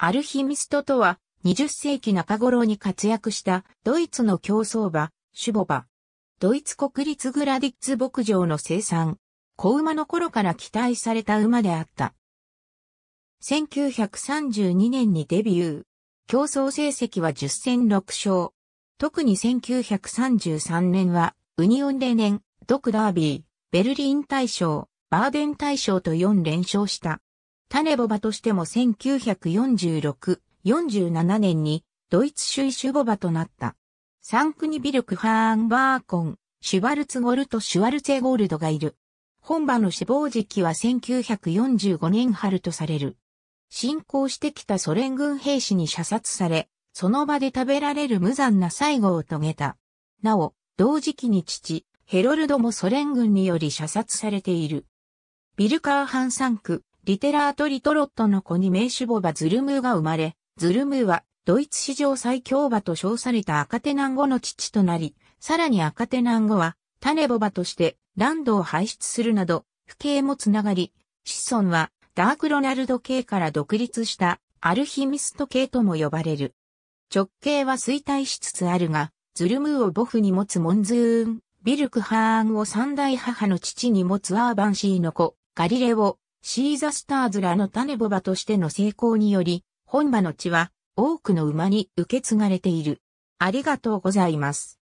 アルヒミストとは、20世紀中頃に活躍したドイツの競争馬、シュボバ。ドイツ国立グラディッツ牧場の生産。子馬の頃から期待された馬であった。1932年にデビュー。競争成績は10戦6勝。特に1933年は、ウニオンレネン、ドクダービー、ベルリン大賞、バーデン大賞と4連勝した。タネボバとしても1946、47年にドイツ州主ボバとなった。サンクニビルクハーンバーコン、シュワルツゴルト・シュワルツェゴールドがいる。本場の死亡時期は1945年春とされる。侵攻してきたソ連軍兵士に射殺され、その場で食べられる無残な最後を遂げた。なお、同時期に父、ヘロルドもソ連軍により射殺されている。ビルカーハンサンク、リテラート・リトロットの子に名手母馬ズルムーが生まれ、ズルムーはドイツ史上最強馬と称された赤手南語の父となり、さらに赤手南語は種ボ馬としてランドを排出するなど、父系もつながり、子孫はダークロナルド系から独立したアルヒミスト系とも呼ばれる。直系は衰退しつつあるが、ズルムーを母父に持つモンズーン、ビルクハーンを三大母の父に持つアーバンシーの子、ガリレオ、シーザスターズらの種牡馬としての成功により、本馬の血は多くの馬に受け継がれている。ありがとうございます。